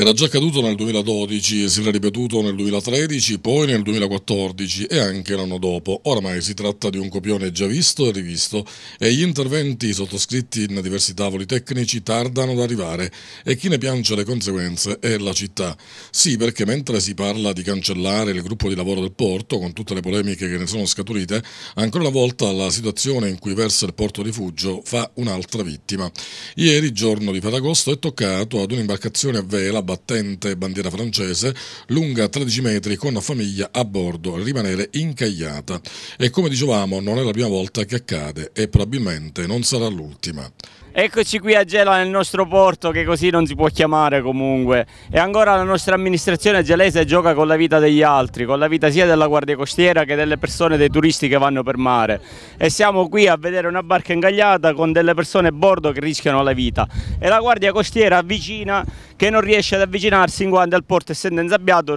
Era già accaduto nel 2012 si era ripetuto nel 2013, poi nel 2014 e anche l'anno dopo. Oramai si tratta di un copione già visto e rivisto e gli interventi sottoscritti in diversi tavoli tecnici tardano ad arrivare e chi ne piange le conseguenze è la città. Sì, perché mentre si parla di cancellare il gruppo di lavoro del porto, con tutte le polemiche che ne sono scaturite, ancora una volta la situazione in cui versa il porto rifugio fa un'altra vittima. Ieri, giorno di Ferragosto, è toccato ad un'imbarcazione a vela battente bandiera francese, lunga 13 metri con la famiglia a bordo, rimanere incagliata. E come dicevamo non è la prima volta che accade e probabilmente non sarà l'ultima. Eccoci qui a Gela nel nostro porto che così non si può chiamare comunque e ancora la nostra amministrazione gelese gioca con la vita degli altri, con la vita sia della guardia costiera che delle persone, dei turisti che vanno per mare e siamo qui a vedere una barca incagliata con delle persone a bordo che rischiano la vita e la guardia costiera avvicina che non riesce ad avvicinarsi in quanto al porto essendo insabbiato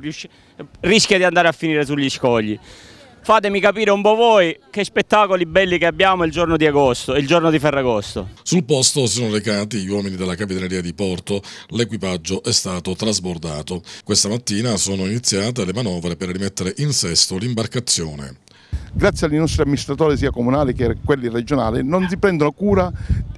rischia di andare a finire sugli scogli. Fatemi capire un po' voi che spettacoli belli che abbiamo il giorno di agosto, il giorno di Ferragosto. Sul posto si sono recati gli uomini della Capitaneria di Porto, l'equipaggio è stato trasbordato. Questa mattina sono iniziate le manovre per rimettere in sesto l'imbarcazione grazie agli nostri amministratori sia comunali che quelli regionali, non si prendono cura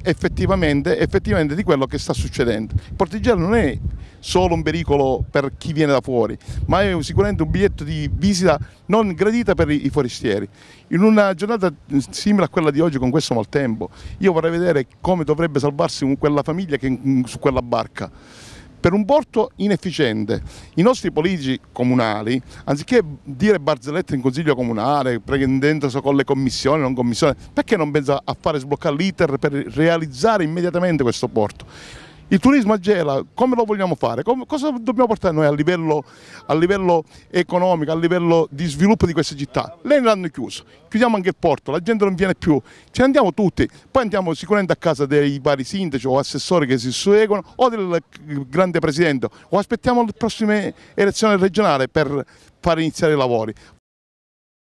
effettivamente, effettivamente di quello che sta succedendo. Il portigiano non è solo un pericolo per chi viene da fuori, ma è sicuramente un biglietto di visita non gradita per i forestieri. In una giornata simile a quella di oggi con questo maltempo, io vorrei vedere come dovrebbe salvarsi quella famiglia che su quella barca per un porto inefficiente. I nostri politici comunali, anziché dire barzellette in consiglio comunale, prendendosi con le commissioni, non commissioni, perché non pensa a fare sbloccare l'iter per realizzare immediatamente questo porto? Il turismo a Gela come lo vogliamo fare? Come, cosa dobbiamo portare noi a livello, a livello, economico, a livello di sviluppo di questa città? Lei l'hanno chiuso, chiudiamo anche il porto, la gente non viene più, ce ne andiamo tutti, poi andiamo sicuramente a casa dei vari sindaci o assessori che si seguono o del grande presidente o aspettiamo le prossime elezioni regionali per far iniziare i lavori.